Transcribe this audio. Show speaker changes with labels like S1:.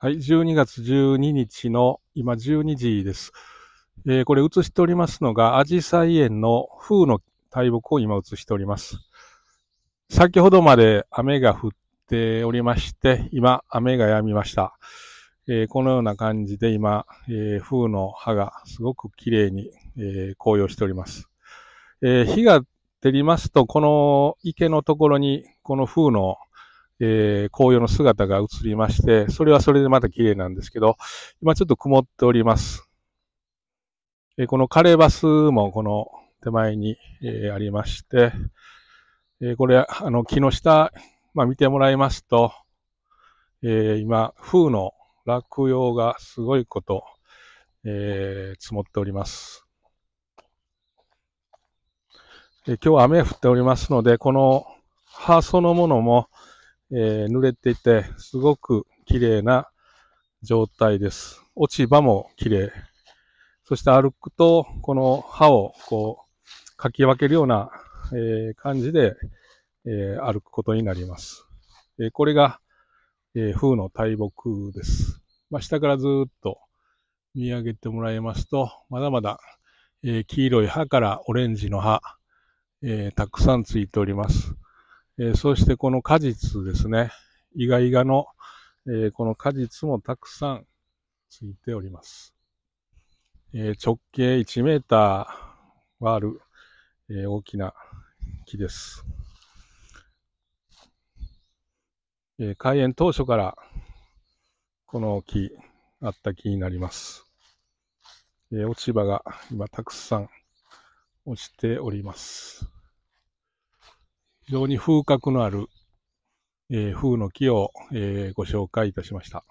S1: はい、12月12日の今12時です。えー、これ映しておりますのが、アジサイ園の風の大木を今映しております。先ほどまで雨が降っておりまして、今雨が止みました。えー、このような感じで今、えー、風の葉がすごく綺麗に、え紅葉しております。え火が照りますと、この池のところに、この風のえー、紅葉の姿が映りまして、それはそれでまた綺麗なんですけど、今ちょっと曇っております。えー、このカレーバスもこの手前に、えー、ありまして、えこれ、あの、木の下、まあ、見てもらいますと、え今、風の落葉がすごいこと、え積もっております。え今日雨降っておりますので、この葉そのものも、えー、濡れていて、すごく綺麗な状態です。落ち葉も綺麗。そして歩くと、この葉をこう、かき分けるような、えー、感じで、えー、歩くことになります。えこれが、え風の大木です。まあ、下からずっと見上げてもらいますと、まだまだ、え黄色い葉からオレンジの葉、えたくさんついております。えー、そしてこの果実ですね。イガイガの、えー、この果実もたくさんついております。えー、直径1メーターはある、え大きな木です、え開園当初からこの木、あった木になります。え落ち葉が今たくさん落ちております。非常に風格のある、えー、風の木を、えー、ご紹介いたしました。